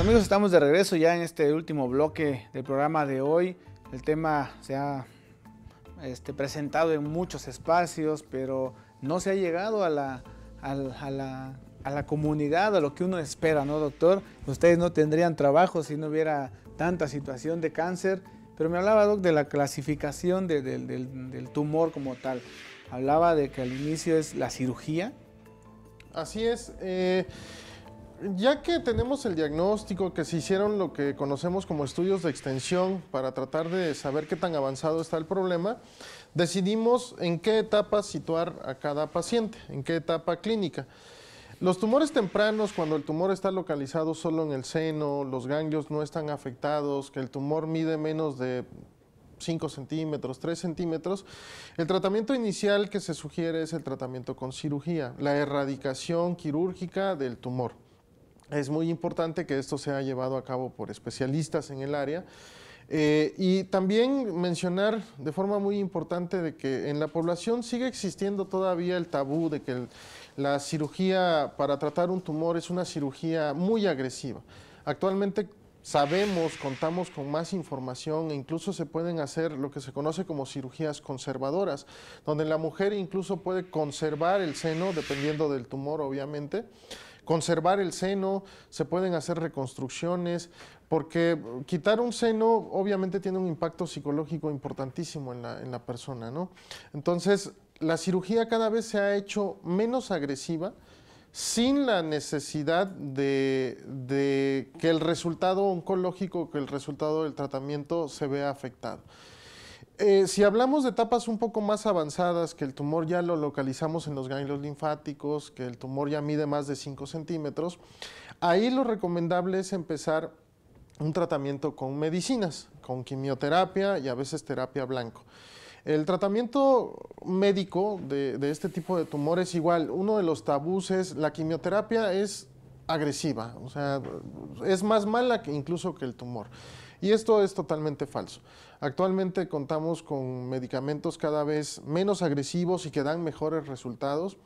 amigos, estamos de regreso ya en este último bloque del programa de hoy. El tema se ha este, presentado en muchos espacios, pero no se ha llegado a la, la, comunidad, a lo que uno espera, ¿no, doctor? Ustedes no tendrían trabajo si no hubiera tanta situación de cáncer, pero me hablaba, doc, de la clasificación del, tumor como tal. Hablaba de que al inicio es la cirugía. Así es. Eh ya que tenemos el diagnóstico, que se hicieron lo que conocemos como estudios de extensión para tratar de saber qué tan avanzado está el problema, decidimos en qué etapa situar a cada paciente, en qué etapa clínica. Los tumores tempranos, cuando el tumor está localizado solo en el seno, los ganglios no están afectados, que el tumor mide menos de 5 centímetros, 3 centímetros. El tratamiento inicial que se sugiere es el tratamiento con cirugía, la erradicación quirúrgica del tumor. Es muy importante que esto sea llevado a cabo por especialistas en el área. Eh, y también mencionar de forma muy importante de que en la población sigue existiendo todavía el tabú de que la cirugía para tratar un tumor es una cirugía muy agresiva. Actualmente sabemos, contamos con más información e incluso se pueden hacer lo que se conoce como cirugías conservadoras, donde la mujer incluso puede conservar el seno, dependiendo del tumor obviamente, conservar el seno, se pueden hacer reconstrucciones, porque quitar un seno obviamente tiene un impacto psicológico importantísimo en la, persona, Entonces, la cirugía cada vez se ha hecho menos agresiva, sin la necesidad de, que el resultado oncológico, que el resultado del tratamiento se vea afectado. Eh, si hablamos de etapas un poco más avanzadas, que el tumor ya lo localizamos en los ganglios linfáticos, que el tumor ya mide más de 5 centímetros, ahí lo recomendable es empezar un tratamiento con medicinas, con quimioterapia y a veces terapia blanco. El tratamiento médico de, este tipo de tumor es igual, uno de los tabúes, es la quimioterapia es agresiva, o sea, es más mala incluso que el tumor. Y esto es totalmente falso. Actualmente contamos con medicamentos cada vez menos agresivos y que dan mejores resultados.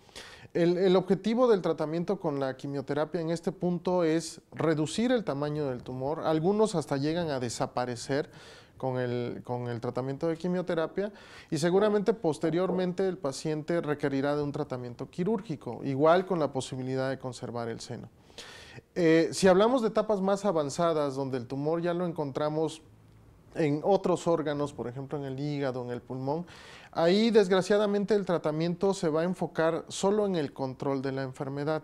El, objetivo del tratamiento con la quimioterapia en este punto es reducir el tamaño del tumor. Algunos hasta llegan a desaparecer con con el tratamiento de quimioterapia y seguramente posteriormente el paciente requerirá de un tratamiento quirúrgico, igual con la posibilidad de conservar el seno. Eh, si hablamos de etapas más avanzadas, donde el tumor ya lo encontramos en otros órganos, por ejemplo en el hígado, en el pulmón, ahí desgraciadamente el tratamiento se va a enfocar solo en el control de la enfermedad,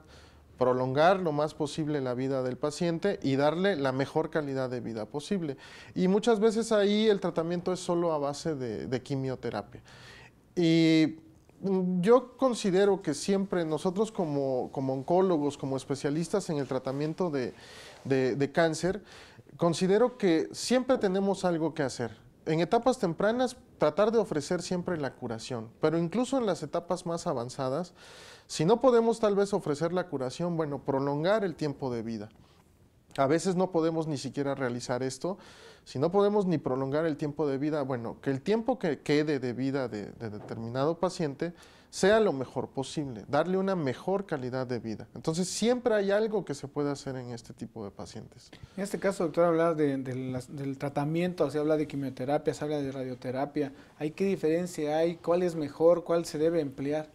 prolongar lo más posible la vida del paciente y darle la mejor calidad de vida posible. Y muchas veces ahí el tratamiento es solo a base de, quimioterapia. Y Mm, yo considero que siempre nosotros como, oncólogos, como especialistas en el tratamiento de, de cáncer, considero que siempre tenemos algo que hacer. En etapas tempranas, tratar de ofrecer siempre la curación, pero incluso en las etapas más avanzadas, si no podemos tal vez ofrecer la curación, bueno, prolongar el tiempo de vida. A veces no podemos ni siquiera realizar esto, si no podemos ni prolongar el tiempo de vida, bueno, que el tiempo que quede de vida de, determinado paciente sea lo mejor posible, darle una mejor calidad de vida. Entonces siempre hay algo que se puede hacer en este tipo de pacientes. En este caso, doctor, hablar del tratamiento, se habla de quimioterapia, se habla de radioterapia, ¿hay qué diferencia hay? ¿Cuál es mejor? ¿Cuál se debe emplear?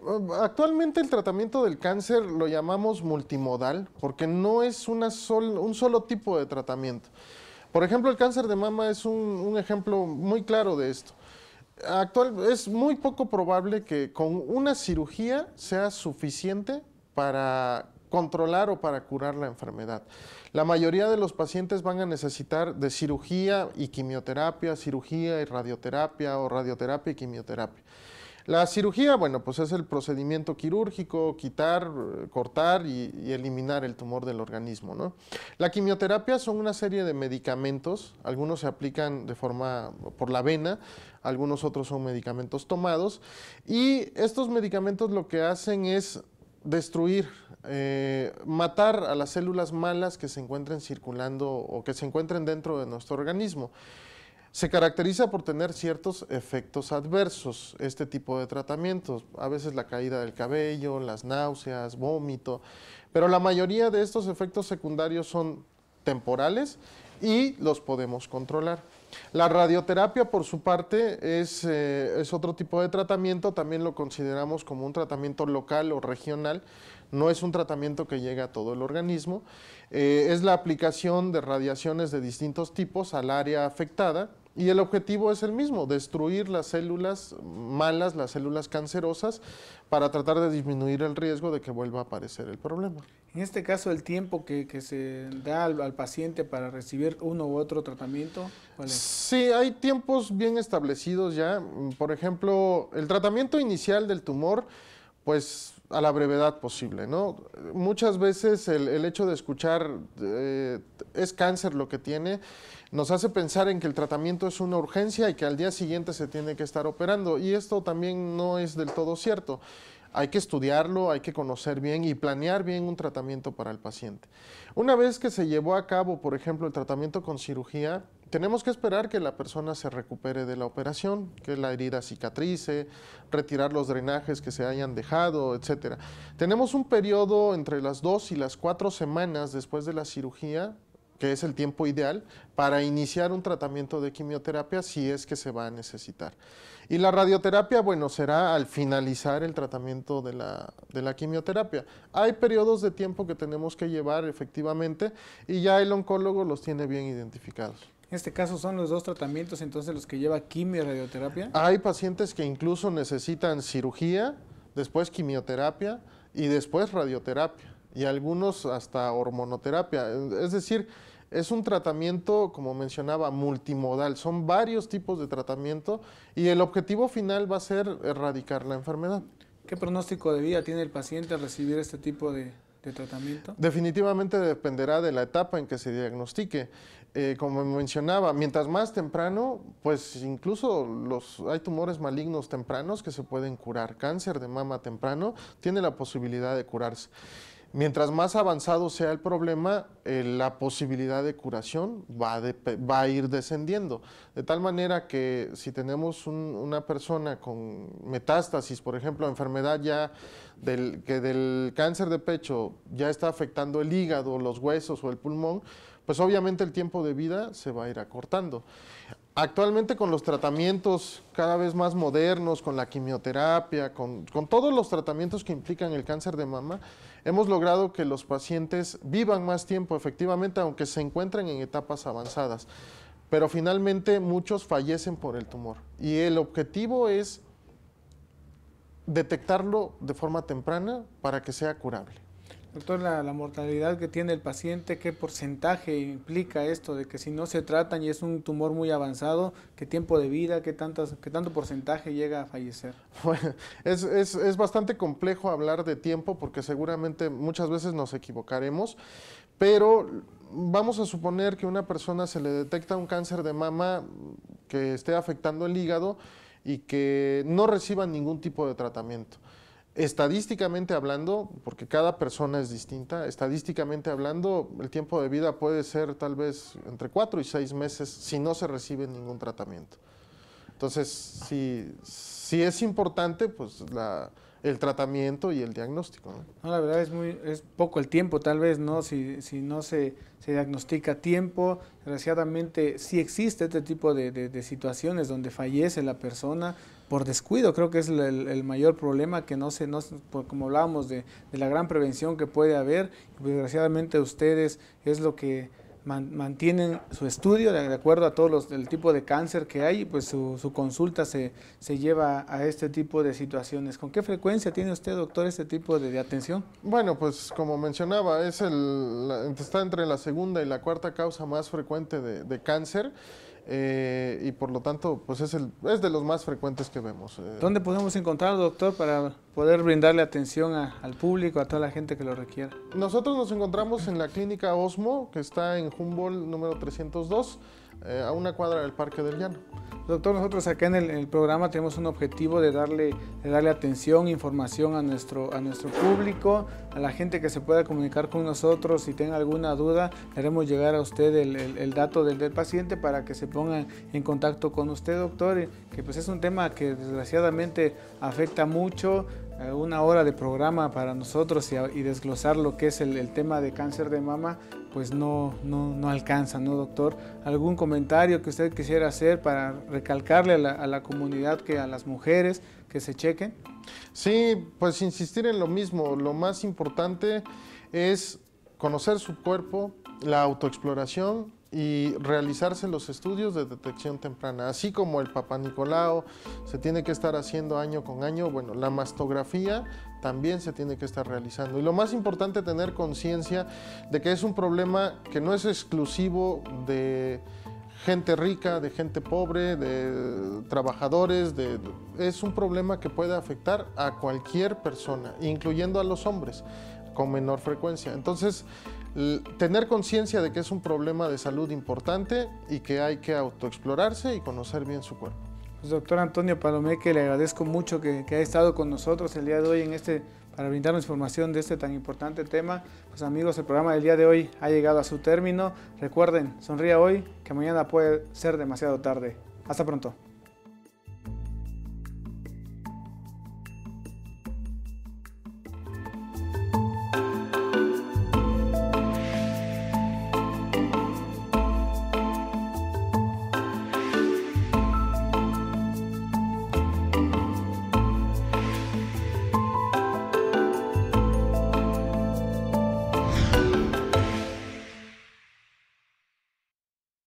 Uh, actualmente el tratamiento del cáncer lo llamamos multimodal porque no es una un solo tipo de tratamiento. Por ejemplo, el cáncer de mama es un, ejemplo muy claro de esto. Actual, es muy poco probable que con una cirugía sea suficiente para controlar o para curar la enfermedad. La mayoría de los pacientes van a necesitar de cirugía y quimioterapia, cirugía y radioterapia o radioterapia y quimioterapia. La cirugía, bueno, pues es el procedimiento quirúrgico, quitar, eh, cortar y, eliminar el tumor del organismo, ¿no? La quimioterapia son una serie de medicamentos, algunos se aplican de forma por la vena, algunos otros son medicamentos tomados y estos medicamentos lo que hacen es destruir, eh, matar a las células malas que se encuentren circulando o que se encuentren dentro de nuestro organismo. Se caracteriza por tener ciertos efectos adversos este tipo de tratamientos, a veces la caída del cabello, las náuseas, vómito, pero la mayoría de estos efectos secundarios son temporales y los podemos controlar. La radioterapia, por su parte, es, eh, otro tipo de tratamiento, también lo consideramos como un tratamiento local o regional, no es un tratamiento que llega a todo el organismo, eh, es la aplicación de radiaciones de distintos tipos al área afectada, y el objetivo es el mismo, destruir las células malas, las células cancerosas, para tratar de disminuir el riesgo de que vuelva a aparecer el problema. En este caso, el tiempo que, se da al, paciente para recibir uno u otro tratamiento, ¿cuál Sí, hay tiempos bien establecidos ya. Por ejemplo, el tratamiento inicial del tumor pues a la brevedad posible, ¿no? Muchas veces el, hecho de escuchar eh, es cáncer lo que tiene, nos hace pensar en que el tratamiento es una urgencia y que al día siguiente se tiene que estar operando. Y esto también no es del todo cierto. Hay que estudiarlo, hay que conocer bien y planear bien un tratamiento para el paciente. Una vez que se llevó a cabo, por ejemplo, el tratamiento con cirugía, tenemos que esperar que la persona se recupere de la operación, que la herida cicatrice, retirar los drenajes que se hayan dejado, etc. Tenemos un periodo entre las dos y las cuatro semanas después de la cirugía que es el tiempo ideal para iniciar un tratamiento de quimioterapia si es que se va a necesitar. Y la radioterapia, bueno, será al finalizar el tratamiento de la, de la quimioterapia. Hay periodos de tiempo que tenemos que llevar efectivamente y ya el oncólogo los tiene bien identificados. En este caso son los dos tratamientos entonces los que lleva quimio y radioterapia. Hay pacientes que incluso necesitan cirugía, después quimioterapia y después radioterapia y algunos hasta hormonoterapia. Es decir, es un tratamiento, como mencionaba, multimodal. Son varios tipos de tratamiento y el objetivo final va a ser erradicar la enfermedad. ¿Qué pronóstico de vida tiene el paciente al recibir este tipo de, de tratamiento? Definitivamente dependerá de la etapa en que se diagnostique. Eh, como mencionaba, mientras más temprano, pues incluso los, hay tumores malignos tempranos que se pueden curar. Cáncer de mama temprano tiene la posibilidad de curarse. Mientras más avanzado sea el problema, eh, la posibilidad de curación va, a ir descendiendo. De tal manera que si tenemos una persona con metástasis, por ejemplo, enfermedad ya del, que del cáncer de pecho ya está afectando el hígado, los huesos o el pulmón, pues obviamente el tiempo de vida se va a ir acortando. Actualmente con los tratamientos cada vez más modernos, con la quimioterapia, con, con, todos los tratamientos que implican el cáncer de mama, hemos logrado que los pacientes vivan más tiempo, efectivamente, aunque se encuentren en etapas avanzadas. Pero finalmente muchos fallecen por el tumor. Y el objetivo es detectarlo de forma temprana para que sea curable. Doctor, la, mortalidad que tiene el paciente, ¿qué porcentaje implica esto de que si no se tratan y es un tumor muy avanzado, qué tiempo de vida, qué, tanto porcentaje llega a fallecer? Bueno, es, es, es bastante complejo hablar de tiempo porque seguramente muchas veces nos equivocaremos, pero vamos a suponer que una persona se le detecta un cáncer de mama que esté afectando el hígado y que no reciba ningún tipo de tratamiento. Estadísticamente hablando, porque cada persona es distinta, estadísticamente hablando, el tiempo de vida puede ser tal vez entre cuatro y seis meses si no se recibe ningún tratamiento. Entonces, si, es importante, pues el tratamiento y el diagnóstico. ¿no? la verdad es muy es poco el tiempo, tal vez, ¿no? Si, no se, se diagnostica a tiempo, desgraciadamente sí existe este tipo de, de situaciones donde fallece la persona, por descuido, creo que es el, mayor problema que no se, no, como hablábamos de, la gran prevención que puede haber, desgraciadamente ustedes es lo que mantienen su estudio de, acuerdo a todos los, el tipo de cáncer que hay, pues su, consulta se, se, lleva a este tipo de situaciones. ¿Con qué frecuencia tiene usted, doctor, este tipo de, atención? Bueno, pues como mencionaba, es el, está entre la segunda y la cuarta causa más frecuente de cáncer. Eh, y por lo tanto, pues es, el, es de los más frecuentes que vemos. Eh. ¿Dónde podemos encontrar, doctor, para poder brindarle atención al público, a toda la gente que lo requiera? Nosotros nos encontramos en la clínica Osmo, que está en Humboldt número 302. Eh, a una cuadra del Parque del Llano. Doctor, nosotros acá en el, programa tenemos un objetivo de darle, de darle atención, información a nuestro, a nuestro público, a la gente que se pueda comunicar con nosotros. Si tenga alguna duda, queremos llegar a usted el, dato del, paciente para que se ponga en contacto con usted, doctor, que pues es un tema que desgraciadamente afecta mucho eh, una hora de programa para nosotros y, desglosar lo que es el, el, tema de cáncer de mama pues no, no, no alcanza, ¿no, doctor? ¿Algún comentario que usted quisiera hacer para recalcarle a la, a la comunidad que a las mujeres que se chequen? Sí, pues insistir en lo mismo. Lo más importante es conocer su cuerpo, la autoexploración y realizarse los estudios de detección temprana, así como el papá Nicolao se tiene que estar haciendo año con año, bueno, la mastografía también se tiene que estar realizando. Y lo más importante tener conciencia de que es un problema que no es exclusivo de gente rica, de gente pobre, de trabajadores, de, es un problema que puede afectar a cualquier persona, incluyendo a los hombres con menor frecuencia. Entonces, tener conciencia de que es un problema de salud importante y que hay que autoexplorarse y conocer bien su cuerpo. Pues doctor Antonio Palomé, que le agradezco mucho que, haya estado con nosotros el día de hoy en este, para brindarnos información de este tan importante tema. Pues amigos, el programa del día de hoy ha llegado a su término. Recuerden, sonría hoy, que mañana puede ser demasiado tarde. Hasta pronto.